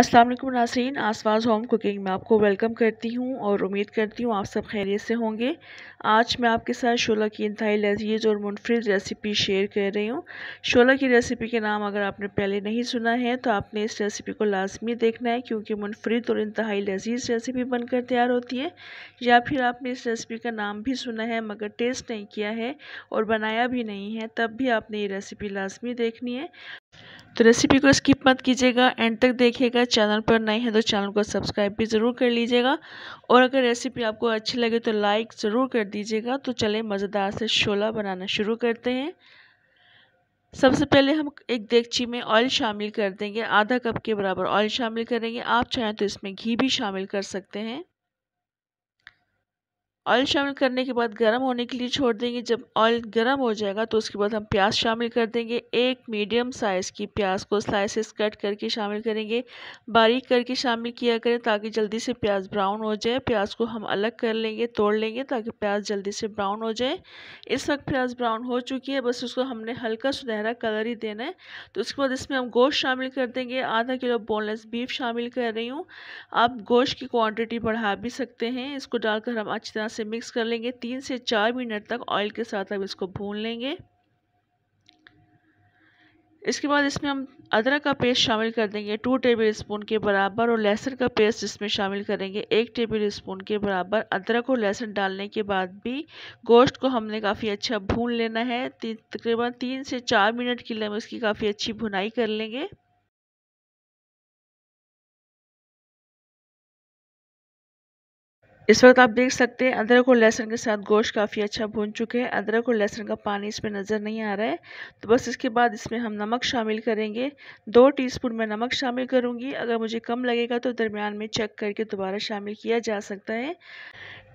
अस्सलाम वालेकुम Nasreen आसवाज home cooking में आपको वेलकम करती हूँ और उम्मीद करती हूँ आप सब खैरियत से होंगे आज मैं आपके साथ शोला की इंतहाई लजीज और मुनफरद रेसिपी शेयर कर रही हूँ शोला की रेसिपी के नाम अगर आपने पहले नहीं सुना है तो आपने इस रेसिपी को लाजमी देखना है क्योंकि मुनफरद और इंतहाई लजीज रेसिपी बनकर तैयार होती है या फिर आपने इस रेसिपी का नाम भी सुना है मगर टेस्ट नहीं किया है और बनाया भी नहीं है तब भी आपने ये रेसिपी लाजमी देखनी है तो रेसिपी को स्किप मत कीजिएगा एंड तक देखिएगा चैनल पर नए हैं तो चैनल को सब्सक्राइब भी ज़रूर कर लीजिएगा और अगर रेसिपी आपको अच्छी लगे तो लाइक ज़रूर कर दीजिएगा तो चले मज़ेदार से छोला बनाना शुरू करते हैं सबसे पहले हम एक देगची में ऑयल शामिल कर देंगे आधा कप के बराबर ऑयल शामिल करेंगे आप चाहें तो इसमें घी भी शामिल कर सकते हैं ऑयल शामिल करने के बाद गर्म होने के लिए छोड़ देंगे जब ऑयल गर्म हो जाएगा तो उसके बाद हम प्याज शामिल कर देंगे एक मीडियम साइज़ की प्याज को स्लाइसेस कट करके शामिल करेंगे बारीक करके शामिल किया करें ताकि जल्दी से प्याज ब्राउन हो जाए प्याज को हम अलग कर लेंगे तोड़ लेंगे ताकि प्याज जल्दी से ब्राउन हो जाए इस वक्त प्याज ब्राउन हो चुकी है बस उसको हमने हल्का सुनहरा कलर ही देना है तो उसके बाद इसमें हम गोश्त शामिल कर देंगे आधा किलो बोनलेस बीफ शामिल कर रही हूँ आप गोश्त की क्वान्टिटी बढ़ा भी सकते हैं इसको डालकर हम अच्छी तरह से मिक्स कर लेंगे तीन से चार मिनट तक ऑयल के साथ हम इसको भून लेंगे इसके बाद इसमें हम अदरक का पेस्ट शामिल कर देंगे टू टेबल स्पून के बराबर और लहसुन का पेस्ट इसमें शामिल करेंगे एक टेबल स्पून के बराबर अदरक और लहसुन डालने के बाद भी गोश्त को हमने काफ़ी अच्छा भून लेना है तकरीबन तीन से चार मिनट के लिए हम इसकी काफ़ी अच्छी भुनाई कर लेंगे इस वक्त आप देख सकते हैं अदरक और लहसुन के साथ गोश्त काफ़ी अच्छा भून चुके हैं अदरक और लहसुन का पानी इसमें नज़र नहीं आ रहा है तो बस इसके बाद इसमें हम नमक शामिल करेंगे दो टीस्पून में नमक शामिल करूँगी अगर मुझे कम लगेगा तो दरमियान में चेक करके दोबारा शामिल किया जा सकता है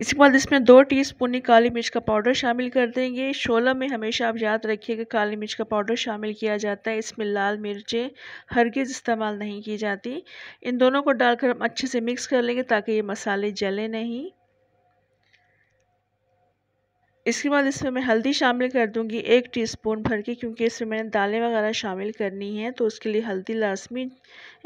इसके बाद इसमें दो टीस्पून काली मिर्च का पाउडर शामिल कर देंगे शोला में हमेशा आप याद रखिएगा काली मिर्च का पाउडर शामिल किया जाता है इसमें लाल मिर्चें हरगिज़ इस्तेमाल नहीं की जाती इन दोनों को डालकर हम अच्छे से मिक्स कर लेंगे ताकि ये मसाले जले नहीं इसके बाद इसमें मैं हल्दी शामिल कर दूंगी एक टीस्पून भर के क्योंकि इसमें मैंने दालें वगैरह शामिल करनी है तो उसके लिए हल्दी लाजमी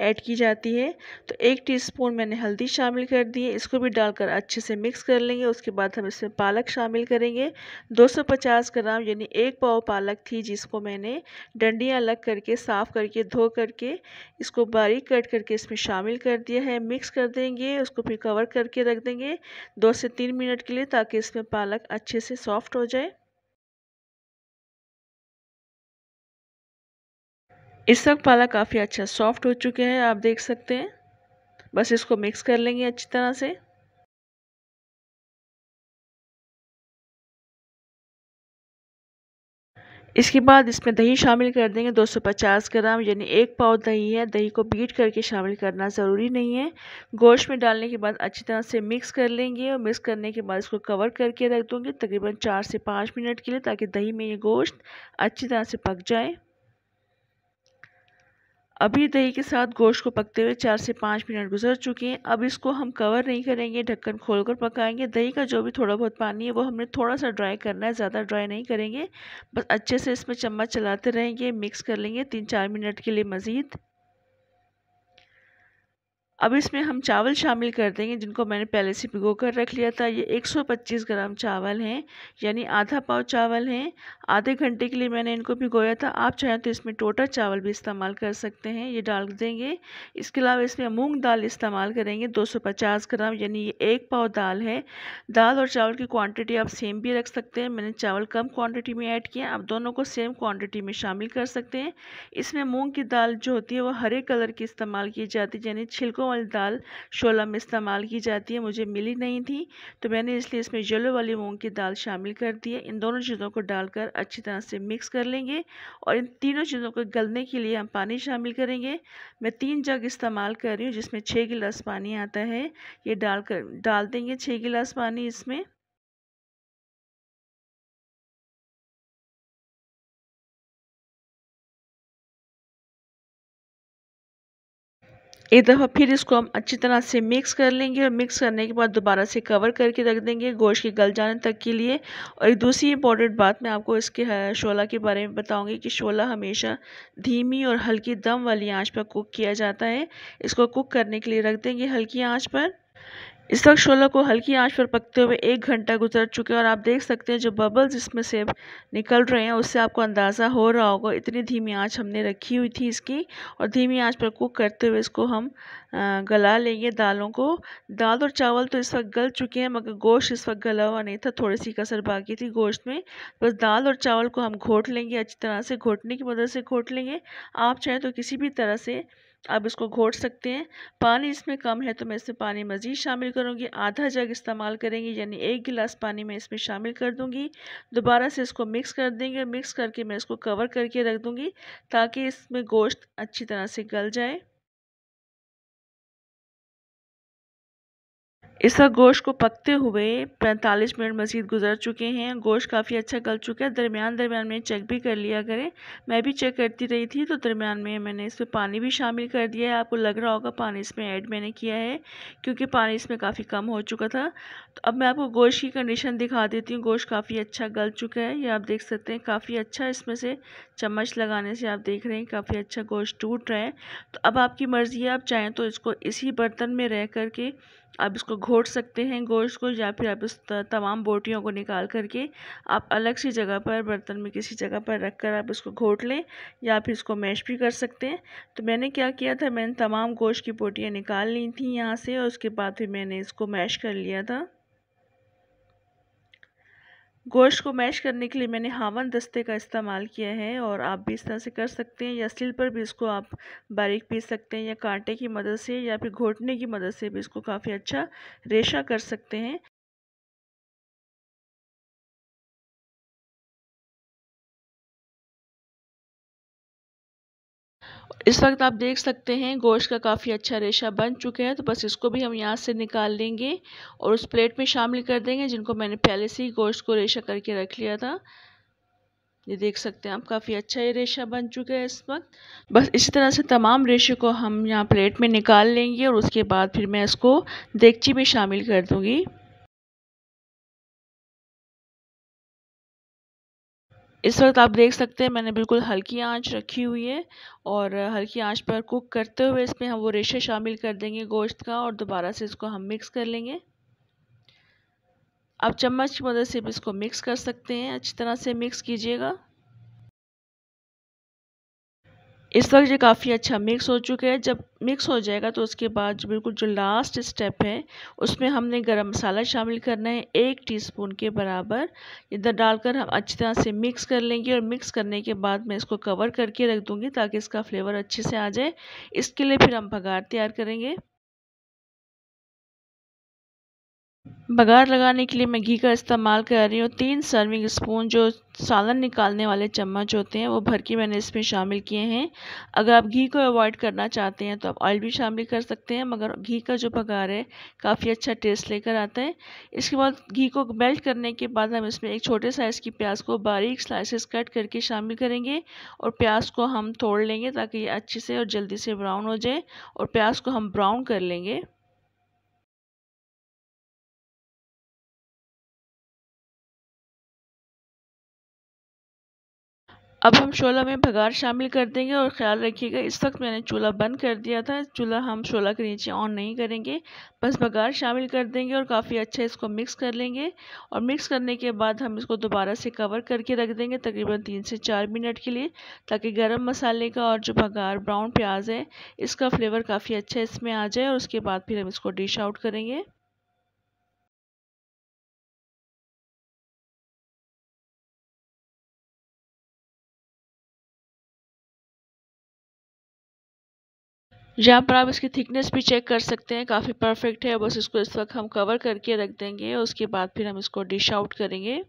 ऐड की जाती है तो एक टीस्पून मैंने हल्दी शामिल कर दी है इसको भी डालकर अच्छे से मिक्स कर लेंगे उसके बाद हम इसमें पालक शामिल करेंगे 250 ग्राम यानी एक पाव पालक थी जिसको मैंने डंडियाँ अलग करके साफ़ करके धो करके इसको बारीक कट करके इसमें शामिल कर दिया है मिक्स कर देंगे उसको फिर कवर करके रख देंगे दो से तीन मिनट के लिए ताकि इसमें पालक अच्छे से सॉफ्ट हो जाए इस वक्त पाला काफ़ी अच्छा सॉफ्ट हो चुके हैं आप देख सकते हैं बस इसको मिक्स कर लेंगे अच्छी तरह से इसके बाद इसमें दही शामिल कर देंगे 250 ग्राम यानी एक पाव दही है दही को बीट करके शामिल करना ज़रूरी नहीं है गोश्त में डालने के बाद अच्छी तरह से मिक्स कर लेंगे और मिक्स करने के बाद इसको कवर करके रख दूँगी तकरीबन चार से पाँच मिनट के लिए ताकि दही में ये गोश्त अच्छी तरह से पक जाए अभी दही के साथ गोश्त को पकते हुए चार से पाँच मिनट गुजर चुके हैं अब इसको हम कवर नहीं करेंगे ढक्कन खोलकर पकाएंगे दही का जो भी थोड़ा बहुत पानी है वो हमने थोड़ा सा ड्राई करना है ज़्यादा ड्राई नहीं करेंगे बस अच्छे से इसमें चम्मच चलाते रहेंगे मिक्स कर लेंगे तीन चार मिनट के लिए मज़ीद अब इसमें हम चावल शामिल कर देंगे जिनको मैंने पहले से भिगो कर रख लिया था ये 125 ग्राम चावल हैं यानी आधा पाव चावल हैं आधे घंटे के लिए मैंने इनको भिगोया था आप चाहें तो इसमें टोटा चावल भी इस्तेमाल कर सकते हैं ये डाल देंगे इसके अलावा इसमें मूंग दाल इस्तेमाल करेंगे 250 ग्राम यानी ये एक पाव दाल है दाल और चावल की क्वान्टिटी आप सेम भी रख सकते हैं मैंने चावल कम क्वान्टिटी में ऐड किया आप दोनों को सेम क्वान्टिटी में शामिल कर सकते हैं इसमें मूँग की दाल जो होती है वो हरे कलर की इस्तेमाल की जाती है यानी छिलकों वाली दाल शोला में इस्तेमाल की जाती है मुझे मिली नहीं थी तो मैंने इसलिए इसमें येलो वाली मूंग की दाल शामिल कर दी है इन दोनों चीज़ों को डालकर अच्छी तरह से मिक्स कर लेंगे और इन तीनों चीज़ों को गलने के लिए हम पानी शामिल करेंगे मैं तीन जग इस्तेमाल कर रही हूँ जिसमें छः गिलास पानी आता है ये डालकर डाल देंगे छः गिलास पानी इसमें एक दफ़ा फिर इसको हम अच्छी तरह से मिक्स कर लेंगे और मिक्स करने के बाद दोबारा से कवर करके रख देंगे गोश्त के गल जाने तक के लिए और एक दूसरी इंपॉर्टेंट बात मैं आपको इसके हाँ, शोला के बारे में बताऊंगी कि शोला हमेशा धीमी और हल्की दम वाली आंच पर कुक किया जाता है इसको कुक करने के लिए रख देंगे हल्की आँच पर इस वक्त शोला को हल्की आंच पर पकते हुए एक घंटा गुजर चुके और आप देख सकते हैं जो बबल्स इसमें से निकल रहे हैं उससे आपको अंदाज़ा हो रहा होगा इतनी धीमी आंच हमने रखी हुई थी इसकी और धीमी आंच पर कुक करते हुए इसको हम गला लेंगे दालों को दाल और चावल तो इस वक्त गल चुके हैं मगर गोश्त इस वक्त गला हुआ नहीं था थोड़ी सी कसर बाकी थी गोश्त में बस दाल और चावल को हम घोट लेंगे अच्छी तरह से घोटने की मदद से घोट लेंगे आप चाहें तो किसी भी तरह से आप इसको घोट सकते हैं पानी इसमें कम है तो मैं इसमें पानी मज़ीद शामिल करूँगी आधा जग इस्तेमाल करेंगे यानी एक गिलास पानी मैं इसमें शामिल कर दूँगी दोबारा से इसको मिक्स कर देंगे और मिक्स करके मैं इसको कवर करके रख दूँगी ताकि इसमें गोश्त अच्छी तरह से गल जाए इस वक्त गोश्त को पकते हुए 45 मिनट मज़ीद गुजर चुके हैं गोश्त काफ़ी अच्छा गल चुका है दरमियान दरमियान में चेक भी कर लिया करें मैं भी चेक करती रही थी तो दरमियान में मैंने इसमें पानी भी शामिल कर दिया है आपको लग रहा होगा पानी इसमें ऐड मैंने किया है क्योंकि पानी इसमें काफ़ी कम हो चुका था तो अब मैं आपको गोश्त की कंडीशन दिखा देती हूँ गोश्त काफ़ी अच्छा गल चुका है ये आप देख सकते हैं काफ़ी अच्छा इसमें से चम्मच लगाने से आप देख रहे हैं काफ़ी अच्छा गोश्त टूट रहा है तो अब आपकी मर्ज़ी है आप चाहें तो इसको इसी बर्तन में रह करके आप इसको घोट सकते हैं गोश्त को या फिर आप इस तमाम बोटियों को निकाल करके आप अलग सी जगह पर बर्तन में किसी जगह पर रख कर आप इसको घोट लें या फिर इसको मैश भी कर सकते हैं तो मैंने क्या किया था मैंने तमाम गोश्त की बोटियाँ निकाल ली थी यहाँ से और उसके बाद फिर मैंने इसको मैश कर लिया था गोश्त को मैश करने के लिए मैंने हावन दस्ते का इस्तेमाल किया है और आप भी इस तरह से कर सकते हैं या सिल पर भी इसको आप बारीक पीस सकते हैं या कांटे की मदद से या फिर घोटने की मदद से भी इसको काफ़ी अच्छा रेशा कर सकते हैं इस वक्त आप देख सकते हैं गोश्त का काफ़ी अच्छा रेशा बन चुका है तो बस इसको भी हम यहाँ से निकाल लेंगे और उस प्लेट में शामिल कर देंगे जिनको मैंने पहले से ही गोश्त को रेशा करके रख लिया था ये देख सकते हैं आप काफ़ी अच्छा ये रेशा बन चुका है इस वक्त बस इसी तरह से तमाम रेशे को हम यहाँ प्लेट में निकाल लेंगे और उसके बाद फिर मैं इसको देगची में शामिल कर दूँगी इस वक्त आप देख सकते हैं मैंने बिल्कुल हल्की आंच रखी हुई है और हल्की आंच पर कुक करते हुए इसमें हम वो रेशे शामिल कर देंगे गोश्त का और दोबारा से इसको हम मिक्स कर लेंगे आप चम्मच की मदद से भी इसको मिक्स कर सकते हैं अच्छी तरह से मिक्स कीजिएगा इस वक्त ये काफ़ी अच्छा मिक्स हो चुका है जब मिक्स हो जाएगा तो उसके बाद जो बिल्कुल जो लास्ट स्टेप है उसमें हमने गरम मसाला शामिल करना है एक टीस्पून के बराबर इधर डालकर हम अच्छी तरह से मिक्स कर लेंगे और मिक्स करने के बाद मैं इसको कवर करके रख दूँगी ताकि इसका फ्लेवर अच्छे से आ जाए इसके लिए फिर हम भगार तैयार करेंगे बघार लगाने के लिए मैं घी का इस्तेमाल कर रही हूँ तीन सर्विंग स्पून जो सालन निकालने वाले चम्मच होते हैं वो भर के मैंने इसमें शामिल किए हैं अगर आप घी को अवॉइड करना चाहते हैं तो आप ऑयल भी शामिल कर सकते हैं मगर घी का जो बघार है काफ़ी अच्छा टेस्ट लेकर आता है इसके बाद घी को मेल्ट करने के बाद हम इसमें एक छोटे साइज़ की प्याज को बारीक स्लाइसिस कट करके शामिल करेंगे और प्याज को हम तोड़ लेंगे ताकि ये अच्छे से और जल्दी से ब्राउन हो जाए और प्याज को हम ब्राउन कर लेंगे अब हम शोला में भगार शामिल कर देंगे और ख्याल रखिएगा इस वक्त मैंने चूल्हा बंद कर दिया था चूल्हा हम शोला के नीचे ऑन नहीं करेंगे बस भगार शामिल कर देंगे और काफ़ी अच्छा इसको मिक्स कर लेंगे और मिक्स करने के बाद हम इसको दोबारा से कवर करके रख देंगे तकरीबन तीन से चार मिनट के लिए ताकि गर्म मसाले का और जो भगार ब्राउन प्याज है इसका फ्लेवर काफ़ी अच्छा इसमें आ जाए और उसके बाद फिर हम इसको डिश आउट करेंगे यहाँ पर आप इसकी थिकनेस भी चेक कर सकते हैं काफ़ी परफेक्ट है बस इसको इस वक्त हम कवर करके रख देंगे उसके बाद फिर हम इसको डिश आउट करेंगे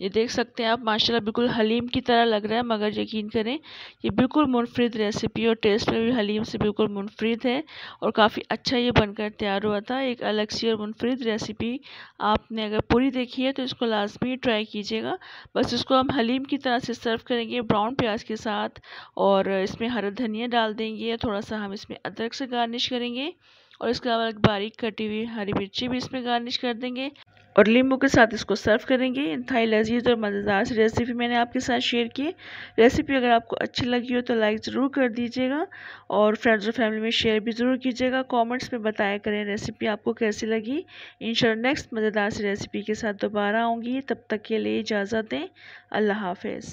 ये देख सकते हैं आप माशाल्लाह बिल्कुल हलीम की तरह लग रहा है मगर यकीन करें ये बिल्कुल मुनफरद रेसिपी और टेस्ट में भी हलीम से बिल्कुल मुनफरद है और काफ़ी अच्छा ये बनकर तैयार हुआ था एक अलग सी और मुनफरद रेसिपी आपने अगर पूरी देखी है तो इसको लाजमी ट्राई कीजिएगा बस इसको हम हलीम की तरह से सर्व करेंगे ब्राउन प्याज के साथ और इसमें हरा धनिया डाल देंगे थोड़ा सा हम इसमें अदरक से गार्निश करेंगे और इसके अलावा बारीक कटी हुई हरी मिर्ची भी इसमें गार्निश कर देंगे और लींबू के साथ इसको सर्व करेंगे इंतहाई लजीज और मज़ेदार सी रेसिपी मैंने आपके साथ शेयर की रेसिपी अगर आपको अच्छी लगी हो तो लाइक ज़रूर कर दीजिएगा और फ्रेंड्स और फैमिली में शेयर भी ज़रूर कीजिएगा कमेंट्स में बताया करें रेसिपी आपको कैसी लगी इन नेक्स्ट मज़ेदार सी रेसिपी के साथ दोबारा आऊँगी तब तक के लिए इजाज़त दें अल्लाह हाफिज़